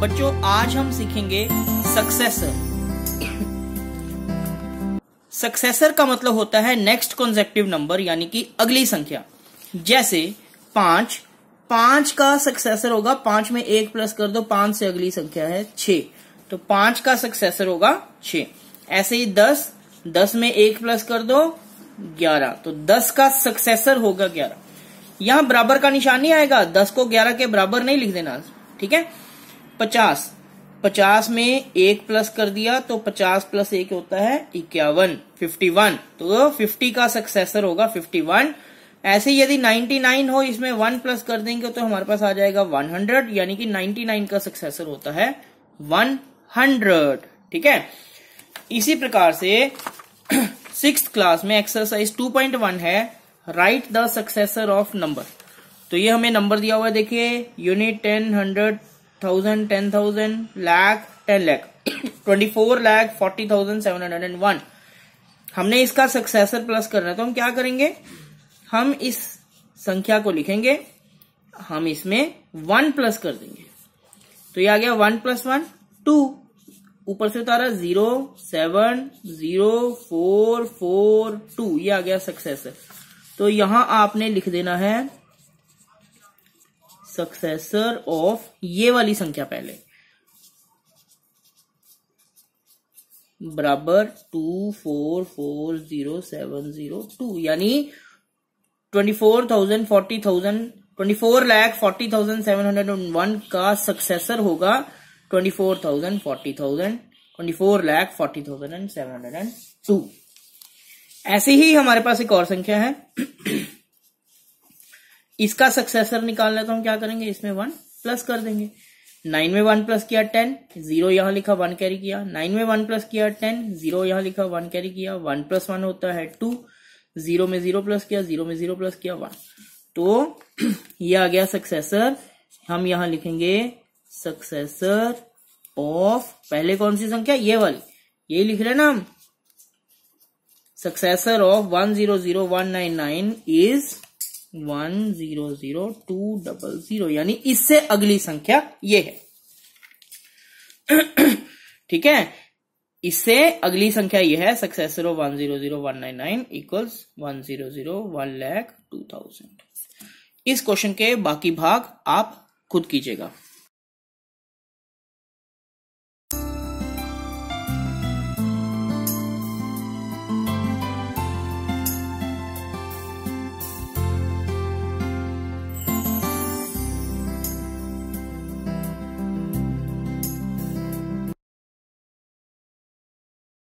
बच्चों आज हम सीखेंगे सक्सेसर सक्सेसर का मतलब होता है नेक्स्ट कॉन्जेक्टिव नंबर यानी कि अगली संख्या जैसे पांच पांच का सक्सेसर होगा पांच में एक प्लस कर दो पांच से अगली संख्या है छ तो पांच का सक्सेसर होगा छ ऐसे ही दस दस में एक प्लस कर दो ग्यारह तो दस का सक्सेसर होगा ग्यारह यहां बराबर का निशान नहीं आएगा दस को ग्यारह के बराबर नहीं लिख देना ठीक है पचास पचास में एक प्लस कर दिया तो पचास प्लस एक होता है इक्यावन फिफ्टी वन तो फिफ्टी का सक्सेसर होगा फिफ्टी वन ऐसे यदि नाइन हो इसमें वन प्लस कर देंगे तो हमारे पास आ जाएगा वन हंड्रेड यानी कि नाइन्टी नाइन का सक्सेसर होता है वन हंड्रेड ठीक है इसी प्रकार से सिक्स क्लास में एक्सरसाइज टू पॉइंट वन है right the successor of number तो ये हमें नंबर दिया हुआ है देखिए unit ten hundred thousand ten thousand lakh ten lakh twenty four lakh forty thousand seven hundred and one हमने इसका सक्सेसर प्लस करना है तो हम क्या करेंगे हम इस संख्या को लिखेंगे हम इसमें वन प्लस कर देंगे तो ये आ गया वन प्लस वन टू ऊपर से उतारा zero seven zero four four two ये आ गया सक्सेसर तो यहां आपने लिख देना है सक्सेसर ऑफ ये वाली संख्या पहले बराबर two four four zero seven zero two यानी twenty four thousand forty thousand twenty four lakh forty thousand seven hundred and one का सक्सेसर होगा twenty four thousand forty thousand twenty four lakh forty thousand and seven hundred and two ऐसे ही हमारे पास एक और संख्या है इसका सक्सेसर निकालना तो हम क्या करेंगे इसमें वन प्लस कर देंगे नाइन में वन प्लस किया टेन जीरो यहां लिखा वन कैरी किया नाइन में वन प्लस किया टेन जीरो यहां लिखा वन कैरी किया वन प्लस वन होता है टू जीरो में जीरो प्लस किया जीरो में जीरो प्लस किया वन तो ये आ गया सक्सेसर हम यहां लिखेंगे सक्सेसर ऑफ पहले कौन सी संख्या ये वाली यही लिख रहे ना हम successor of one zero zero one nine nine is one zero zero two double zero यानी इससे अगली संख्या ये है ठीक है इससे अगली संख्या यह है successor of one zero zero one nine nine equals one zero zero one lakh two thousand इस क्वेश्चन के बाकी भाग आप खुद कीजिएगा